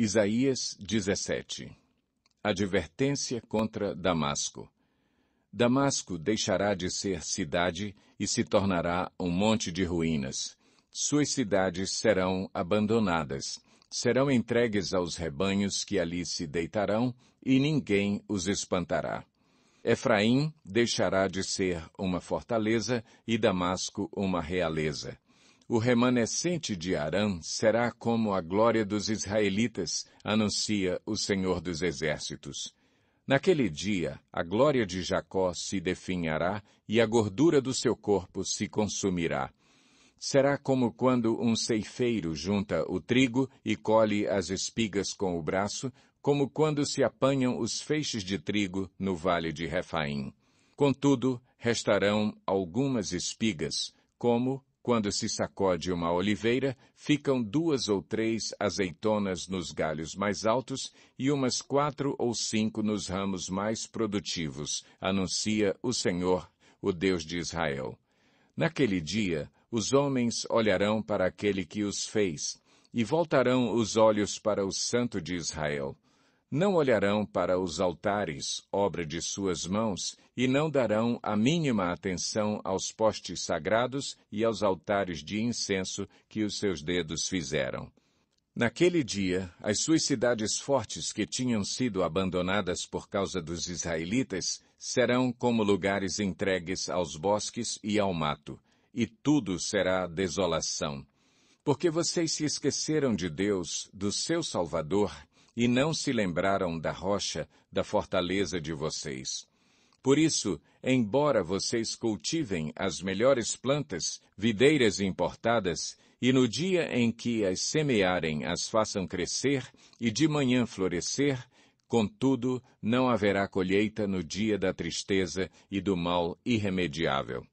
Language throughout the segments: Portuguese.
Isaías 17 Advertência contra Damasco Damasco deixará de ser cidade e se tornará um monte de ruínas. Suas cidades serão abandonadas, serão entregues aos rebanhos que ali se deitarão, e ninguém os espantará. Efraim deixará de ser uma fortaleza e Damasco uma realeza. O remanescente de Arã será como a glória dos israelitas, anuncia o Senhor dos Exércitos. Naquele dia, a glória de Jacó se definhará e a gordura do seu corpo se consumirá. Será como quando um ceifeiro junta o trigo e colhe as espigas com o braço, como quando se apanham os feixes de trigo no vale de Refaim. Contudo, restarão algumas espigas, como quando se sacode uma oliveira, ficam duas ou três azeitonas nos galhos mais altos e umas quatro ou cinco nos ramos mais produtivos, anuncia o Senhor, o Deus de Israel. Naquele dia, os homens olharão para aquele que os fez, e voltarão os olhos para o Santo de Israel, não olharão para os altares, obra de suas mãos, e não darão a mínima atenção aos postes sagrados e aos altares de incenso que os seus dedos fizeram. Naquele dia, as suas cidades fortes que tinham sido abandonadas por causa dos israelitas serão como lugares entregues aos bosques e ao mato, e tudo será desolação. Porque vocês se esqueceram de Deus, do seu Salvador, e não se lembraram da rocha, da fortaleza de vocês. Por isso, embora vocês cultivem as melhores plantas, videiras importadas, e no dia em que as semearem as façam crescer e de manhã florescer, contudo não haverá colheita no dia da tristeza e do mal irremediável.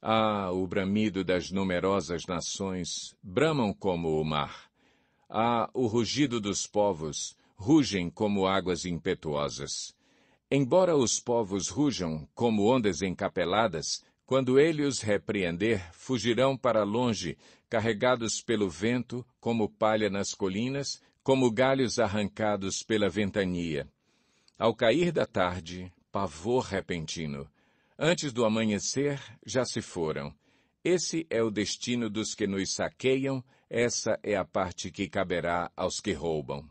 Ah, o bramido das numerosas nações bramam como o mar. Ah, o rugido dos povos, rugem como águas impetuosas. Embora os povos rujam como ondas encapeladas, quando ele os repreender, fugirão para longe, carregados pelo vento, como palha nas colinas, como galhos arrancados pela ventania. Ao cair da tarde, pavor repentino. Antes do amanhecer, já se foram. Esse é o destino dos que nos saqueiam, essa é a parte que caberá aos que roubam.